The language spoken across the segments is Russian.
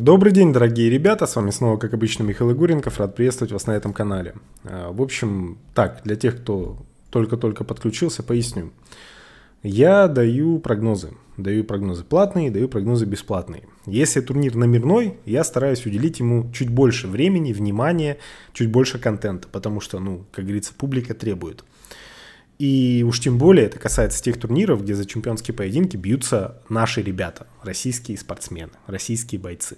Добрый день, дорогие ребята, с вами снова, как обычно, Михаил Игуренков, рад приветствовать вас на этом канале. А, в общем, так, для тех, кто только-только подключился, поясню. Я даю прогнозы. Даю прогнозы платные, даю прогнозы бесплатные. Если турнир номерной, я стараюсь уделить ему чуть больше времени, внимания, чуть больше контента, потому что, ну, как говорится, публика требует. И уж тем более это касается тех турниров, где за чемпионские поединки бьются наши ребята, российские спортсмены, российские бойцы.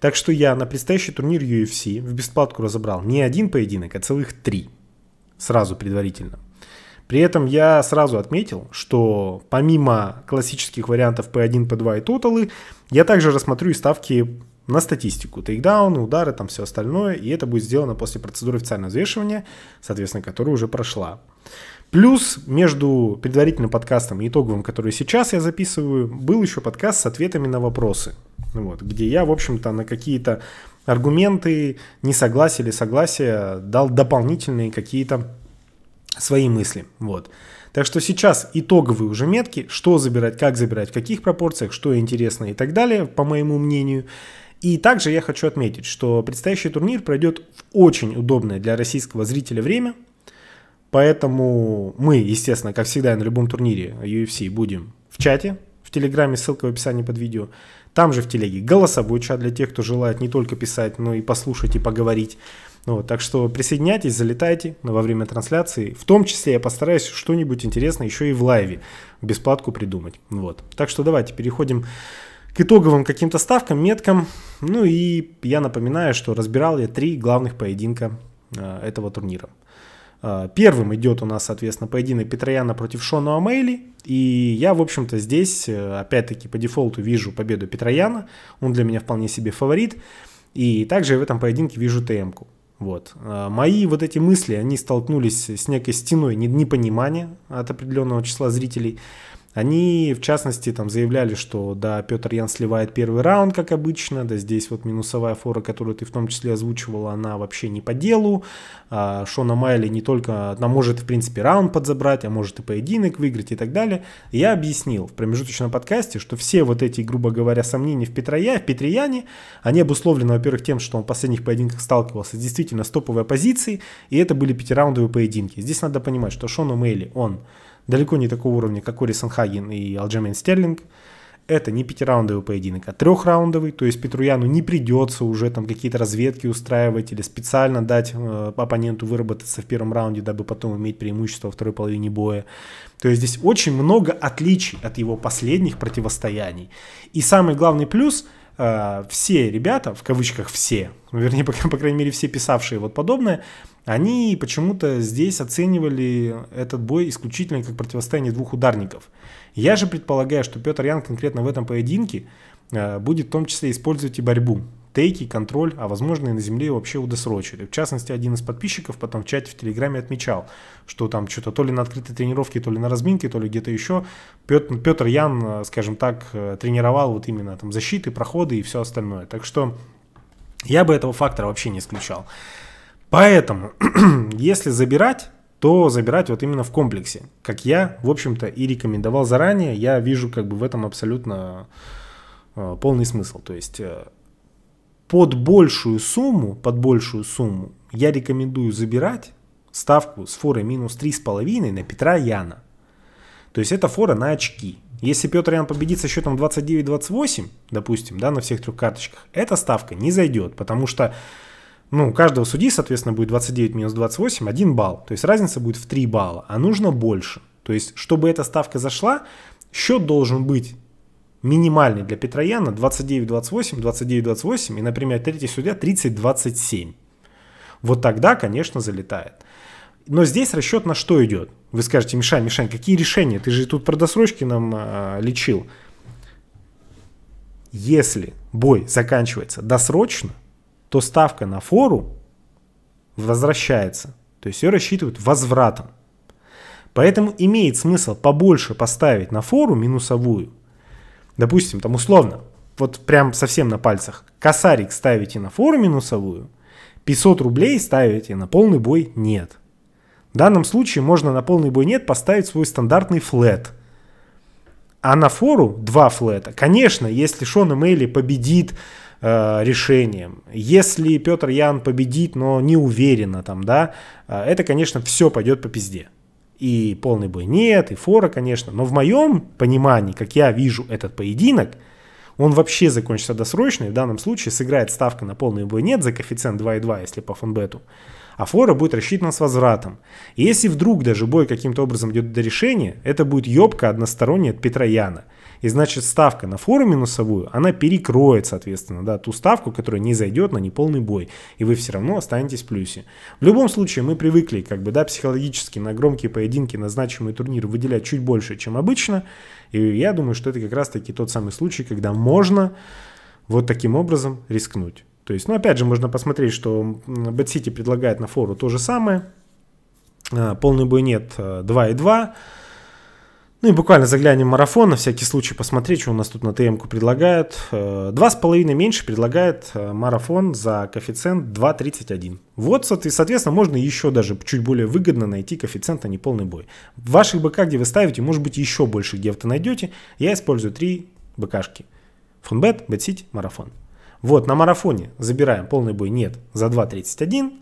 Так что я на предстоящий турнир UFC в бесплатку разобрал не один поединок, а целых три. Сразу предварительно. При этом я сразу отметил, что помимо классических вариантов P1, P2 и тоталы, я также рассмотрю и ставки на статистику, тейкдауны, удары, там все остальное, и это будет сделано после процедуры официального взвешивания, соответственно, которая уже прошла. Плюс между предварительным подкастом и итоговым, который сейчас я записываю, был еще подкаст с ответами на вопросы. Вот, где я, в общем-то, на какие-то аргументы, не согласие или согласие дал дополнительные какие-то свои мысли. Вот. Так что сейчас итоговые уже метки, что забирать, как забирать, в каких пропорциях, что интересно и так далее, по моему мнению. И также я хочу отметить, что предстоящий турнир пройдет в очень удобное для российского зрителя время – Поэтому мы, естественно, как всегда и на любом турнире UFC будем в чате, в Телеграме, ссылка в описании под видео. Там же в Телеге голосовой чат для тех, кто желает не только писать, но и послушать и поговорить. Вот, так что присоединяйтесь, залетайте во время трансляции. В том числе я постараюсь что-нибудь интересное еще и в лайве бесплатку придумать. Вот. Так что давайте переходим к итоговым каким-то ставкам, меткам. Ну и я напоминаю, что разбирал я три главных поединка э, этого турнира. А, первым идет у нас, соответственно, поединок Петрояна против Шона Амейли. И я, в общем-то, здесь, э, опять-таки, по дефолту вижу победу Петрояна. Он для меня вполне себе фаворит. И также в этом поединке вижу ТМ-ку. Вот. А, мои вот эти мысли, они столкнулись с некой стеной недопонимания от определенного числа зрителей. Они, в частности, там заявляли, что да, Петр Ян сливает первый раунд, как обычно, да, здесь вот минусовая фора, которую ты в том числе озвучивала, она вообще не по делу. А, Шона Майли не только, она может, в принципе, раунд подзабрать, а может и поединок выиграть и так далее. Я объяснил в промежуточном подкасте, что все вот эти, грубо говоря, сомнения в, Петра Петроя, в Петре Яне они обусловлены, во-первых, тем, что он в последних поединках сталкивался действительно с топовой оппозицией, и это были пятираундовые поединки. Здесь надо понимать, что Шона Майли, он далеко не такого уровня, как Кори Санхаген и Алджамин Стерлинг. Это не пятираундовый поединок, а трехраундовый, то есть Петруяну не придется уже там какие-то разведки устраивать или специально дать э, оппоненту выработаться в первом раунде, дабы потом иметь преимущество во второй половине боя. То есть здесь очень много отличий от его последних противостояний. И самый главный плюс э, – все ребята, в кавычках все, ну, вернее, по крайней мере, все писавшие вот подобное, они почему-то здесь оценивали этот бой исключительно как противостояние двух ударников. Я же предполагаю, что Петр Ян конкретно в этом поединке э, будет в том числе использовать и борьбу. Тейки, контроль, а возможно и на земле вообще удосрочит. в частности, один из подписчиков потом в чате в Телеграме отмечал, что там что-то то ли на открытой тренировке, то ли на разминке, то ли где-то еще. Петр, ну, Петр Ян, э, скажем так, э, тренировал вот именно там защиты, проходы и все остальное. Так что я бы этого фактора вообще не исключал. Поэтому, если забирать, то забирать вот именно в комплексе. Как я, в общем-то, и рекомендовал заранее, я вижу как бы в этом абсолютно э, полный смысл. То есть э, под большую сумму, под большую сумму я рекомендую забирать ставку с форой минус 3,5 на Петра Яна. То есть это фора на очки. Если Петр Ян победит со счетом 29-28, допустим, да, на всех трех карточках, эта ставка не зайдет, потому что ну, у каждого судьи, соответственно, будет 29 минус 28, 1 балл. То есть разница будет в 3 балла, а нужно больше. То есть, чтобы эта ставка зашла, счет должен быть минимальный для Петрояна 29-28, 29-28 и, например, третий судья 30-27. Вот тогда, конечно, залетает. Но здесь расчет на что идет? Вы скажете, Мишань, Мишань, какие решения? Ты же тут про досрочки нам э, лечил. Если бой заканчивается досрочно, то ставка на фору возвращается. То есть ее рассчитывают возвратом. Поэтому имеет смысл побольше поставить на фору минусовую. Допустим, там условно, вот прям совсем на пальцах, косарик ставите на фору минусовую, 500 рублей ставите, на полный бой нет. В данном случае можно на полный бой нет поставить свой стандартный флет. А на фору два флета. Конечно, если Шон Эмейли победит Э, решением. Если Петр Ян победит, но не уверенно там, да, э, это, конечно, все пойдет по пизде. И полный бой нет, и фора, конечно. Но в моем понимании, как я вижу этот поединок, он вообще закончится досрочно, и в данном случае сыграет ставка на полный бой нет за коэффициент 2,2, если по фанбету. А фора будет рассчитана с возвратом. И если вдруг даже бой каким-то образом идет до решения, это будет ёбка односторонняя от Петра Яна – и значит, ставка на фору минусовую, она перекроет, соответственно, да, ту ставку, которая не зайдет на неполный бой. И вы все равно останетесь в плюсе. В любом случае, мы привыкли, как бы, да, психологически на громкие поединки, на значимые турниры выделять чуть больше, чем обычно. И я думаю, что это как раз-таки тот самый случай, когда можно вот таким образом рискнуть. То есть, ну, опять же, можно посмотреть, что BetCity предлагает на фору то же самое. А, полный бой нет 2 а, и 2. Ну и буквально заглянем в марафон, на всякий случай посмотреть, что у нас тут на ТМК ку предлагают. Э, два с половиной меньше предлагает э, марафон за коэффициент 2.31. Вот, соответственно, можно еще даже чуть более выгодно найти коэффициент на неполный бой. В ваших БК, где вы ставите, может быть еще больше где вы найдете. Я использую три БКшки. Фунбет, Бетсити, Марафон. Вот, на марафоне забираем полный бой нет за 2.31.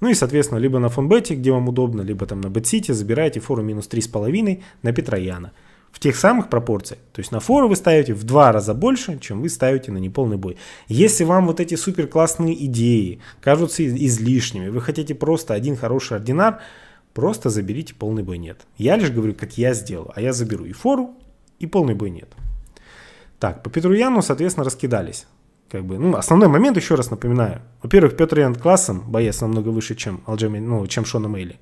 Ну и, соответственно, либо на фонбете, где вам удобно, либо там на бетсите забираете фору минус 3,5 на Петрояна. В тех самых пропорциях. То есть на фору вы ставите в два раза больше, чем вы ставите на неполный бой. Если вам вот эти супер классные идеи кажутся излишними, вы хотите просто один хороший ординар, просто заберите полный бой нет. Я лишь говорю, как я сделал, а я заберу и фору, и полный бой нет. Так, по Петруяну, соответственно, раскидались. Как бы, ну, основной момент, еще раз напоминаю. Во-первых, Петр Ян классом боец намного выше, чем, Алджеми, ну, чем Шона Мейли.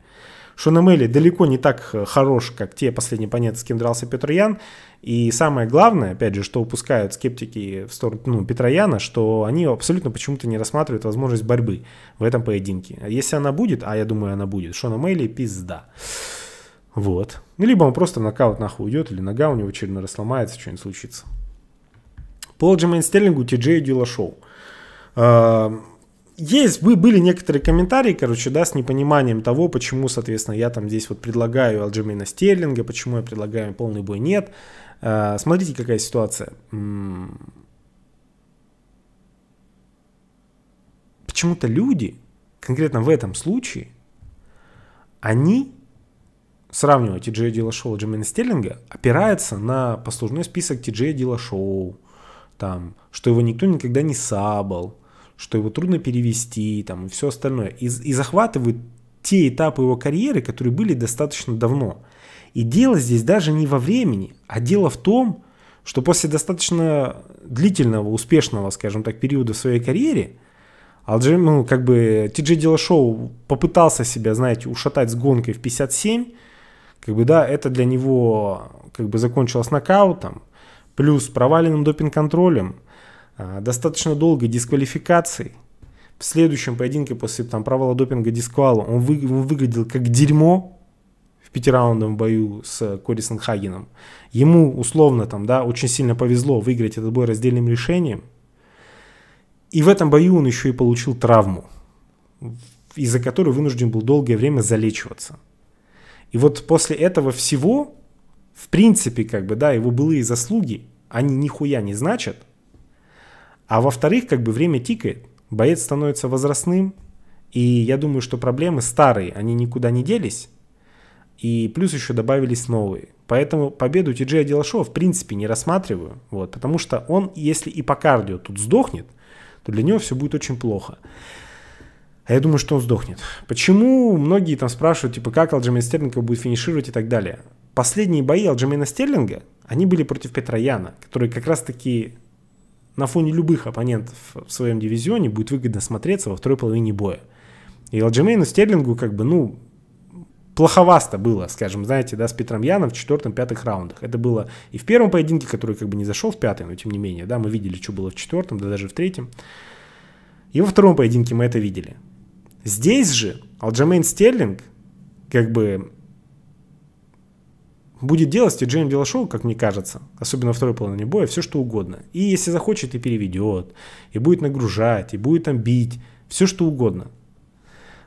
Шона Мейли далеко не так э, хорош, как те последние понятия, с кем дрался Петр Ян. И самое главное, опять же, что упускают скептики в сторону ну, Петра Яна, что они абсолютно почему-то не рассматривают возможность борьбы в этом поединке. Если она будет, а я думаю, она будет, Шона Мейли пизда. Вот. Ну, либо он просто нокаут нахуй уйдет, или нога у него очередно расломается, что-нибудь случится по Джимейн Стерлингу, Ти Джей Дилашоу. А, есть, были некоторые комментарии, короче, да, с непониманием того, почему, соответственно, я там здесь вот предлагаю Алджимейна Стерлинга, почему я предлагаю полный бой нет. А, смотрите, какая ситуация. Почему-то люди, конкретно в этом случае, они сравнивают Ти Джея Дилашоу и Джимена Стерлинга, опирается на послужной список Ти Джея Дилашоу там, что его никто никогда не сабал, что его трудно перевести, там, и все остальное. И, и захватывают те этапы его карьеры, которые были достаточно давно. И дело здесь даже не во времени, а дело в том, что после достаточно длительного, успешного, скажем так, периода в своей карьере, Алджим, ну, как бы, Ти Джи Дилашоу попытался себя, знаете, ушатать с гонкой в 57, как бы, да, это для него, как бы, закончилось нокаутом, плюс проваленным допинг-контролем, а, достаточно долгой дисквалификацией, в следующем поединке после там, провала допинга дисквала он, вы, он выглядел как дерьмо в пятираундовом бою с Кори Санхагеном. Ему условно там, да, очень сильно повезло выиграть этот бой раздельным решением. И в этом бою он еще и получил травму, из-за которой вынужден был долгое время залечиваться. И вот после этого всего в принципе, как бы, да, его былые заслуги, они нихуя не значат. А во-вторых, как бы время тикает, боец становится возрастным, и я думаю, что проблемы старые, они никуда не делись, и плюс еще добавились новые. Поэтому победу Тиджея Дилашова в принципе не рассматриваю, вот, потому что он, если и по кардио тут сдохнет, то для него все будет очень плохо. А я думаю, что он сдохнет. Почему многие там спрашивают, типа, как Алджимин Стерников будет финишировать и так далее. Последние бои Алджамена Стерлинга, они были против Петра Яна, который как раз-таки на фоне любых оппонентов в своем дивизионе будет выгодно смотреться во второй половине боя. И Алджамейну Стерлингу как бы, ну, плоховасто было, скажем, знаете, да, с Петром Яном в четвертом-пятых раундах. Это было и в первом поединке, который как бы не зашел в пятый, но тем не менее, да, мы видели, что было в четвертом, да даже в третьем. И во втором поединке мы это видели. Здесь же Алджамейн Стерлинг, как бы будет делать Стив Джейм Делашоу, как мне кажется, особенно второй половине боя, все что угодно. И если захочет, и переведет, и будет нагружать, и будет там бить, все что угодно.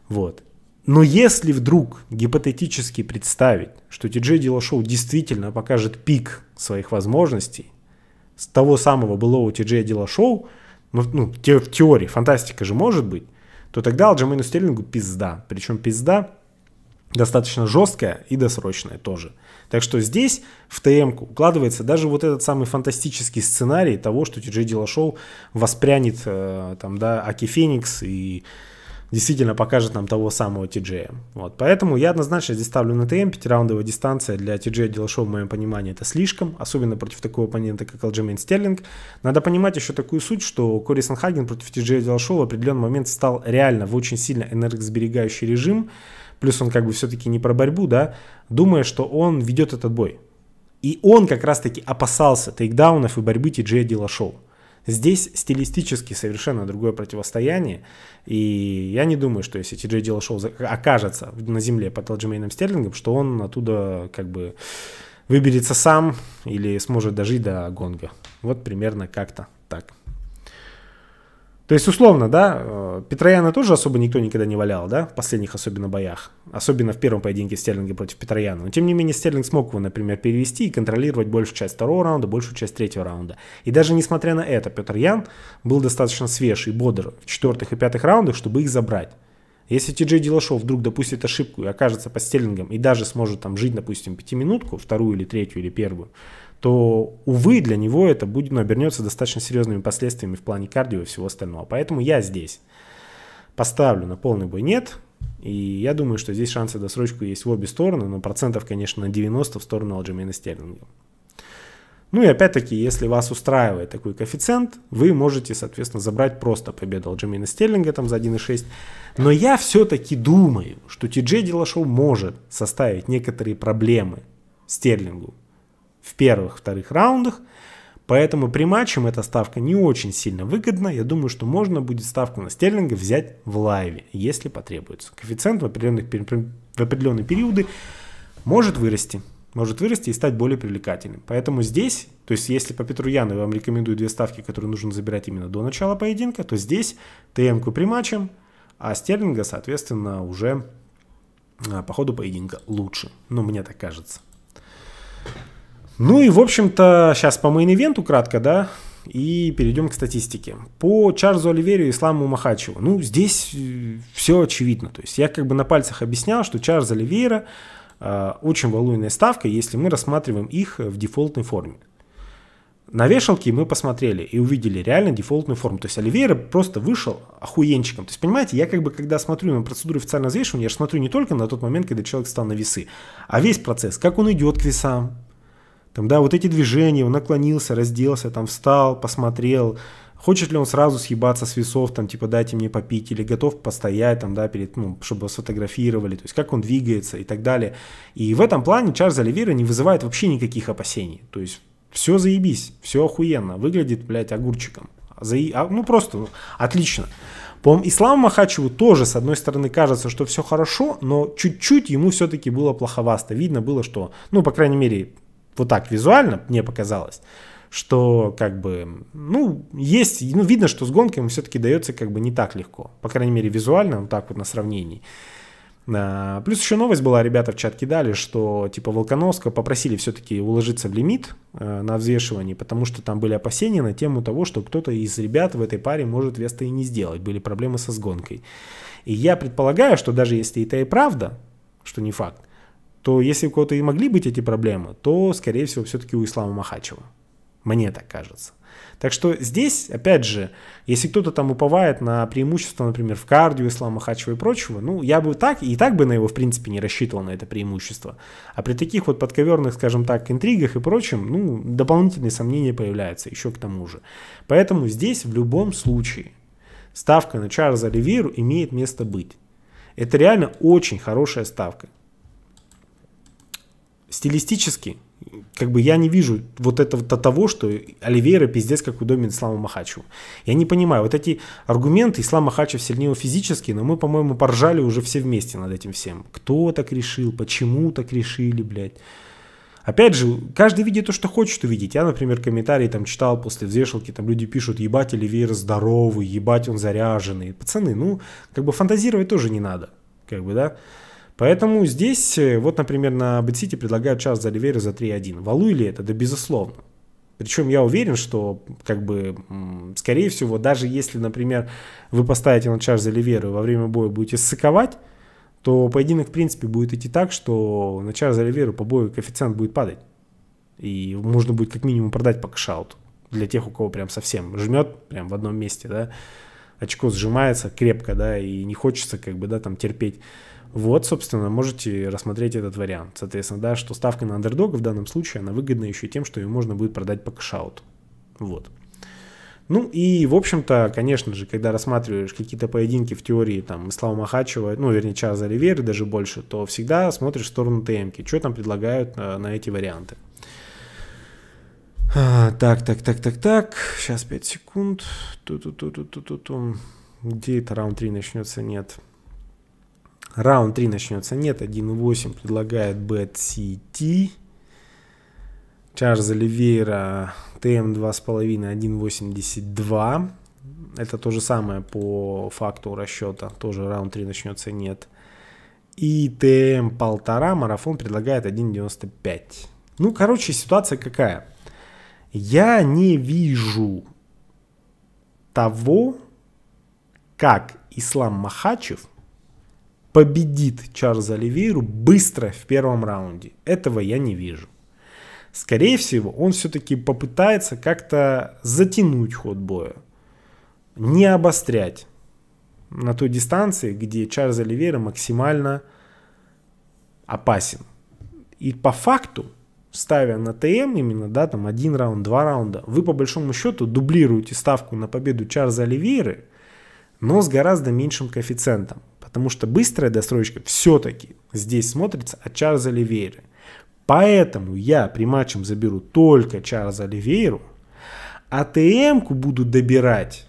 Вот. Но если вдруг гипотетически представить, что Ти Джей действительно покажет пик своих возможностей, с того самого былого Ти Джей ну, ну в теории, фантастика же может быть, то тогда Алджамейну Стерлингу пизда. Причем пизда достаточно жесткая и досрочная тоже. Так что здесь в ТМ укладывается даже вот этот самый фантастический сценарий того, что Ти-Джей Дилашоу воспрянет э, там, да, Аки Феникс и действительно покажет нам того самого ти Вот, поэтому я однозначно здесь ставлю на ТМ, пятираундовая дистанция для Ти-Джея Дилашоу, в моем понимании, это слишком, особенно против такого оппонента, как Алджемейн Стерлинг. Надо понимать еще такую суть, что Кори Санхаген против Ти-Джея Дилашоу в определенный момент стал реально в очень сильно энергосберегающий режим, плюс он как бы все-таки не про борьбу, да, думая, что он ведет этот бой. И он как раз-таки опасался тейкдаунов и борьбы Ти-Джея Дилашоу. Здесь стилистически совершенно другое противостояние. И я не думаю, что если Ти-Джей Дилашоу окажется на земле под Ладжимейном Стерлингом, что он оттуда как бы выберется сам или сможет дожить до гонга. Вот примерно как-то так. То есть, условно, да, э, Петрояна тоже особо никто никогда не валял, да, в последних особенно боях. Особенно в первом поединке Стерлинга против Петрояна. Но тем не менее Стерлинг смог его, например, перевести и контролировать большую часть второго раунда, большую часть третьего раунда. И даже несмотря на это, Петроян был достаточно свеж и бодр в четвертых и пятых раундах, чтобы их забрать. Если Ти Джей Дилашов вдруг допустит ошибку и окажется по стерлингом и даже сможет там жить, допустим, пятиминутку, вторую или третью или первую, то, увы, для него это будет, но ну, обернется достаточно серьезными последствиями в плане кардио и всего остального. Поэтому я здесь поставлю на полный бой нет. И я думаю, что здесь шансы досрочку есть в обе стороны, но процентов, конечно, на 90 в сторону Алджимена Стерлинга. Ну и опять-таки, если вас устраивает такой коэффициент, вы можете, соответственно, забрать просто победу Алджимена Стерлинга там за 1,6. Но я все-таки думаю, что Ти-Джей Дилашоу может составить некоторые проблемы Стерлингу в первых, вторых раундах – Поэтому при матчем эта ставка не очень сильно выгодна. Я думаю, что можно будет ставку на стерлинга взять в лайве, если потребуется. Коэффициент в, определенных, в определенные периоды может вырасти может вырасти и стать более привлекательным. Поэтому здесь, то есть если по Петру Яну я вам рекомендую две ставки, которые нужно забирать именно до начала поединка, то здесь ТМ-ку при матчем, а стерлинга, соответственно, уже а, по ходу поединка лучше. Ну, мне так кажется. Ну и, в общем-то, сейчас по мейн-ивенту кратко, да, и перейдем к статистике. По Чарльзу Оливерию и Исламу Махачеву. Ну, здесь э, все очевидно. То есть я как бы на пальцах объяснял, что Чарльз Оливейра э, очень валуйная ставка, если мы рассматриваем их в дефолтной форме. На вешалке мы посмотрели и увидели реально дефолтную форму. То есть Оливейра просто вышел охуенчиком. То есть, понимаете, я как бы, когда смотрю на процедуру официально взвешивания, я же смотрю не только на тот момент, когда человек стал на весы, а весь процесс, как он идет к весам, там, да, вот эти движения, он наклонился, разделся, там встал, посмотрел, хочет ли он сразу съебаться с весов, там, типа, дайте мне попить, или готов постоять, там, да, перед, ну, чтобы сфотографировали, то есть, как он двигается и так далее. И в этом плане Чарльз Оливира не вызывает вообще никаких опасений, то есть, все заебись, все охуенно, выглядит, блядь, огурчиком. За... А, ну, просто отлично. По Исламу Махачеву тоже, с одной стороны, кажется, что все хорошо, но чуть-чуть ему все-таки было плоховасто. Видно было, что, ну, по крайней мере, вот так визуально мне показалось, что как бы, ну, есть, ну, видно, что с гонками все-таки дается как бы не так легко. По крайней мере, визуально, вот так вот на сравнении. А, плюс еще новость была, ребята в чат кидали, что типа Волконовского попросили все-таки уложиться в лимит э, на взвешивании, потому что там были опасения на тему того, что кто-то из ребят в этой паре может веста и не сделать, были проблемы со сгонкой. И я предполагаю, что даже если это и правда, что не факт, то если у кого-то и могли быть эти проблемы, то, скорее всего, все-таки у Ислама Махачева. Мне так кажется. Так что здесь, опять же, если кто-то там уповает на преимущество, например, в кардио, ислама Махачева и прочего, ну, я бы так и так бы на его, в принципе, не рассчитывал на это преимущество. А при таких вот подковерных, скажем так, интригах и прочем, ну, дополнительные сомнения появляются еще к тому же. Поэтому здесь в любом случае ставка на Чарльза Ривьеру имеет место быть. Это реально очень хорошая ставка стилистически, как бы я не вижу вот этого того, что Оливейра пиздец как удобен Исламу Махачеву. Я не понимаю, вот эти аргументы, Ислам Махачев сильнее его физически, но мы, по-моему, поржали уже все вместе над этим всем. Кто так решил, почему так решили, блядь. Опять же, каждый видит то, что хочет увидеть. Я, например, комментарии там читал после взвешивалки, там люди пишут, ебать Оливейра здоровый, ебать он заряженный. Пацаны, ну, как бы фантазировать тоже не надо, как бы, да. Поэтому здесь, э, вот, например, на Бетсити предлагают час за Оливейра за 3-1. Валуй ли это? Да безусловно. Причем я уверен, что, как бы, скорее всего, даже если, например, вы поставите на час за Оливейра и во время боя будете ссыковать, то поединок, в принципе, будет идти так, что на час за Оливейру по бою коэффициент будет падать. И можно будет как минимум продать по кэшауту. Для тех, у кого прям совсем жмет, прям в одном месте, да, очко сжимается крепко, да, и не хочется, как бы, да, там терпеть вот, собственно, можете рассмотреть этот вариант. Соответственно, да, что ставка на андердог в данном случае, она выгодна еще тем, что ее можно будет продать по кэшауту. Вот. Ну и, в общем-то, конечно же, когда рассматриваешь какие-то поединки в теории там Ислама Махачева, ну, вернее, Чаза Ривер даже больше, то всегда смотришь в сторону ТМки, что там предлагают на, э, на эти варианты. А, так, так, так, так, так, сейчас 5 секунд. Ту -ту -ту -ту -ту -ту -ту. Где это раунд 3 начнется? Нет. Раунд 3 начнется. Нет, 1.8 предлагает Bad City. Чарльз Оливейра ТМ 2.5 1.82. Это то же самое по факту расчета. Тоже раунд 3 начнется. Нет. И ТМ полтора марафон предлагает 1.95. Ну, короче, ситуация какая? Я не вижу того, как Ислам Махачев победит Чарльза Оливейру быстро в первом раунде. Этого я не вижу. Скорее всего, он все-таки попытается как-то затянуть ход боя. Не обострять на той дистанции, где Чарльз Оливейра максимально опасен. И по факту, ставя на ТМ именно, да, там один раунд, два раунда, вы по большому счету дублируете ставку на победу Чарльза Оливейры, но с гораздо меньшим коэффициентом. Потому что быстрая достройка все-таки здесь смотрится от Чарльза Ливейры. Поэтому я при матчем заберу только Чарльза Ливейру, а ТМ-ку буду добирать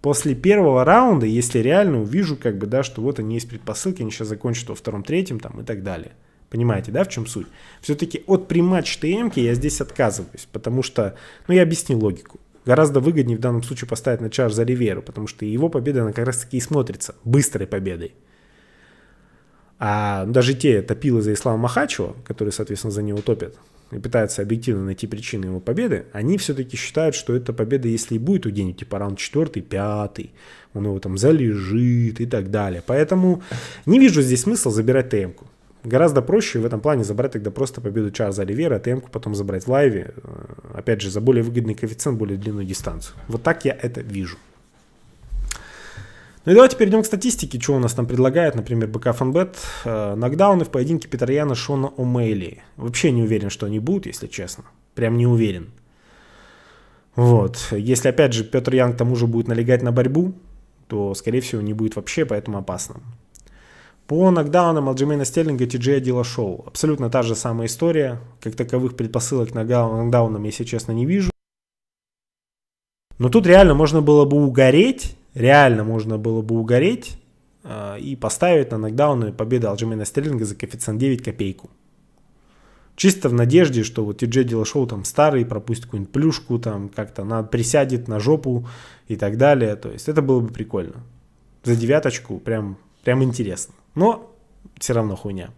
после первого раунда, если реально увижу, как бы, да, что вот они есть предпосылки, они сейчас закончат во втором, третьем там и так далее. Понимаете, да, в чем суть? Все-таки от приматч ТМ я здесь отказываюсь, потому что, ну, я объяснил логику гораздо выгоднее в данном случае поставить на чар за Риверу, потому что его победа, она как раз таки и смотрится быстрой победой. А даже те топилы за Ислама Махачева, которые, соответственно, за него топят, и пытаются объективно найти причины его победы, они все-таки считают, что эта победа, если и будет у Дени, типа раунд 4, 5, он его там залежит и так далее. Поэтому не вижу здесь смысла забирать ТМ-ку. Гораздо проще в этом плане забрать тогда просто победу Чарльза Ривера, а тм потом забрать в лайве, э, опять же, за более выгодный коэффициент, более длинную дистанцию. Вот так я это вижу. Ну и давайте перейдем к статистике, что у нас там предлагает, например, БК Фанбет. Э, нокдауны в поединке Петарьяна Шона О'Мейли. Вообще не уверен, что они будут, если честно. Прям не уверен. Вот. Если, опять же, Петр Ян к тому же будет налегать на борьбу, то, скорее всего, не будет вообще, поэтому опасно. По нокдаунам Алджимейна Стерлинга и Ти-Джея Дилашоу. Абсолютно та же самая история. Как таковых предпосылок на нокдаунам, если честно, не вижу. Но тут реально можно было бы угореть, реально можно было бы угореть э, и поставить на нокдауны победу Алджимейна Стерлинга за коэффициент 9 копейку. Чисто в надежде, что вот Ти-Джей Дилашоу там старый, пропустит какую-нибудь плюшку, там как-то на, присядет на жопу и так далее. То есть это было бы прикольно. За девяточку прям, прям интересно. Но все равно хуйня.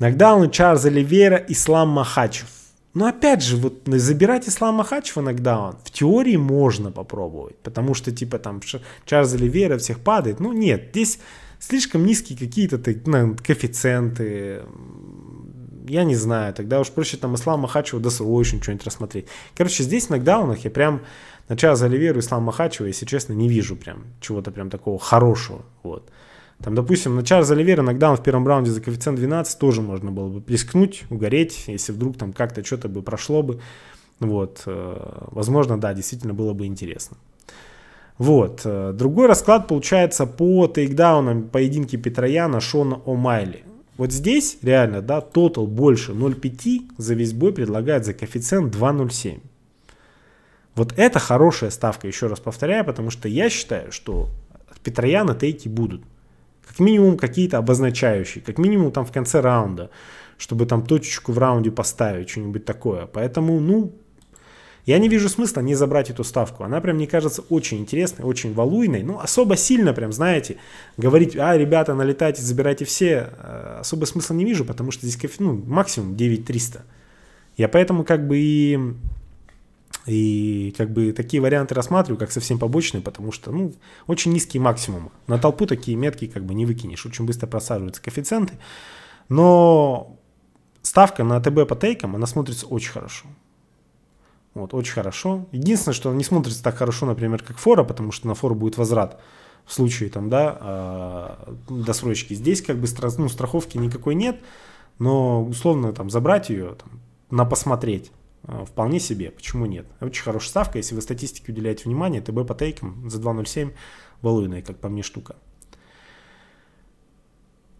Нокдаун Чарльза Ливера, Ислам Махачев. Но опять же, вот забирать Ислама Хачева нокдаун в теории можно попробовать, потому что типа там Чарльз Оливейра всех падает. Ну нет, здесь слишком низкие какие-то ну, коэффициенты, я не знаю, тогда уж проще там Ислам Махачева досрочно что-нибудь рассмотреть. Короче, здесь в нокдаунах я прям на Чарльза Оливейру Ислам Махачева, если честно, не вижу прям чего-то прям такого хорошего. Вот. Там, допустим, на Чарльза Оливера нокдаун в первом раунде за коэффициент 12 тоже можно было бы плескнуть, угореть, если вдруг там как-то что-то бы прошло бы. Вот, э, возможно, да, действительно было бы интересно. Вот, э, другой расклад получается по тейкдаунам поединки Петрояна Шона О'Майли. Вот здесь реально, да, тотал больше 0,5 за весь бой предлагает за коэффициент 2,07. Вот это хорошая ставка, еще раз повторяю, потому что я считаю, что от Петрояна тейки будут. Как минимум какие-то обозначающие, как минимум там в конце раунда, чтобы там точечку в раунде поставить, что-нибудь такое. Поэтому, ну, я не вижу смысла не забрать эту ставку. Она прям, мне кажется, очень интересной, очень валуйной. Ну, особо сильно прям, знаете, говорить, а, ребята, налетайте, забирайте все, э, особо смысла не вижу, потому что здесь ну, максимум 9300. Я поэтому как бы и и как бы такие варианты рассматриваю как совсем побочные, потому что, ну, очень низкий максимум. На толпу такие метки как бы не выкинешь, очень быстро просаживаются коэффициенты. Но ставка на ТБ по тейкам, она смотрится очень хорошо. Вот, очень хорошо. Единственное, что она не смотрится так хорошо, например, как фора, потому что на фору будет возврат в случае там, да, а, досрочки. Здесь как бы ну, страховки никакой нет, но условно там забрать ее, там, на посмотреть Э, вполне себе, почему нет? Очень хорошая ставка, если вы статистике уделяете внимание, ТБ по тейкам за 2.07 валуйная, как по мне, штука.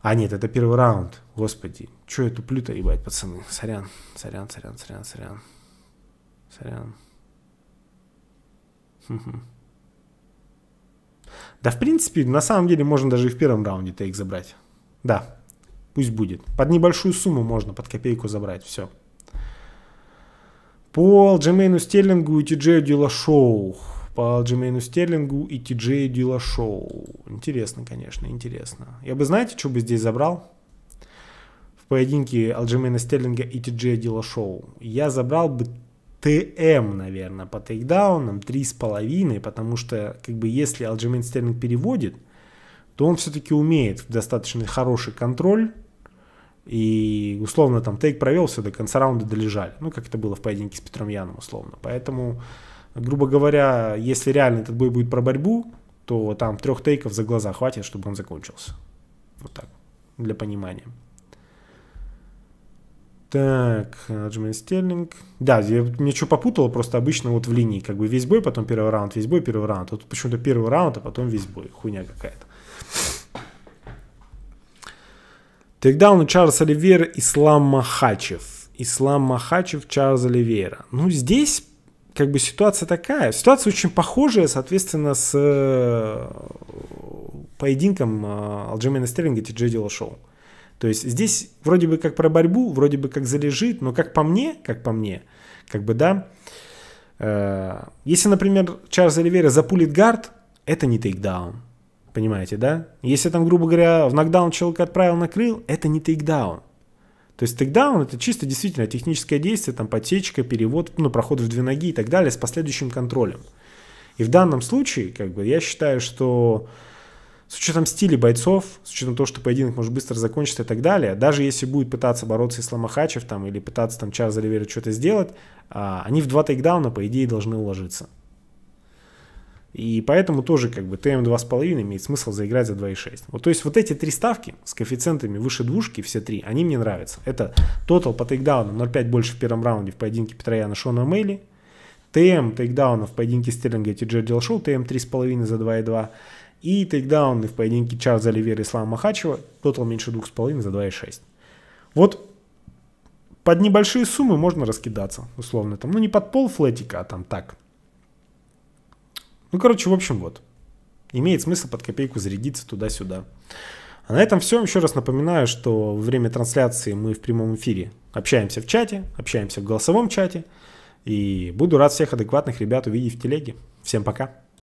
А нет, это первый раунд, господи, что я туплю-то, ебать, пацаны, сорян, сорян, сорян, сорян, сорян, сорян. Да, в принципе, на самом деле можно даже и в первом раунде тейк забрать. Да, пусть будет. Под небольшую сумму можно, под копейку забрать, все. По Джемейну Стерлингу и Тиджею Дилашоу. По Джемейну Стерлингу и Тиджею Дилашоу. Интересно, конечно, интересно. Я бы, знаете, что бы здесь забрал? В поединке Алджемейна Стерлинга и Тиджея Дилашоу. Я забрал бы ТМ, наверное, по тейкдаунам, 3,5, потому что, как бы, если Алджемейн Стерлинг переводит, то он все-таки умеет в достаточно хороший контроль и условно там тейк провел, все до конца раунда долежали. Ну, как это было в поединке с Петром Яном, условно. Поэтому, грубо говоря, если реально этот бой будет про борьбу, то там трех тейков за глаза хватит, чтобы он закончился. Вот так, для понимания. Так, Джимми Стерлинг. Да, я, мне что попутало, просто обычно вот в линии как бы весь бой, потом первый раунд, весь бой, первый раунд. Вот почему-то первый раунд, а потом весь бой. Хуйня какая-то. Тейкдаун Чарльз Оливейра, Ислам Махачев. Ислам Махачев, Чарльз Оливейра. Ну, здесь как бы ситуация такая. Ситуация очень похожая, соответственно, с э, поединком э, Алджемена Стерлинга и Джеди Лошоу. То есть здесь вроде бы как про борьбу, вроде бы как залежит, но как по мне, как по мне, как бы да. Э, если, например, Чарльз Оливейра запулит гард, это не тейкдаун. Понимаете, да? Если там, грубо говоря, в нокдаун человека отправил, накрыл, это не тейкдаун. То есть тейкдаун это чисто действительно техническое действие, там подсечка, перевод, ну, проход в две ноги и так далее с последующим контролем. И в данном случае, как бы, я считаю, что с учетом стиля бойцов, с учетом того, что поединок может быстро закончиться и так далее, даже если будет пытаться бороться Ислам Ахачев там, или пытаться там Чарльза Ривера что-то сделать, а, они в два тейкдауна, по идее, должны уложиться. И поэтому тоже как бы ТМ 2,5 имеет смысл заиграть за 2,6. Вот, то есть вот эти три ставки с коэффициентами выше двушки, все три, они мне нравятся. Это тотал по тейкдаунам 0,5 больше в первом раунде в поединке Петрояна Шона Мэйли. ТМ тейкдаунов в поединке Стерлинга и Тиджер Шоу, ТМ 3,5 за 2,2. И тейкдауны в поединке Чарльза Оливера и Ислама Махачева, тотал меньше 2,5 за 2,6. Вот под небольшие суммы можно раскидаться, условно. Там, ну, не под пол флетика, а там так, ну, короче, в общем, вот. Имеет смысл под копейку зарядиться туда-сюда. А на этом все. Еще раз напоминаю, что во время трансляции мы в прямом эфире общаемся в чате, общаемся в голосовом чате. И буду рад всех адекватных ребят увидеть в телеге. Всем пока.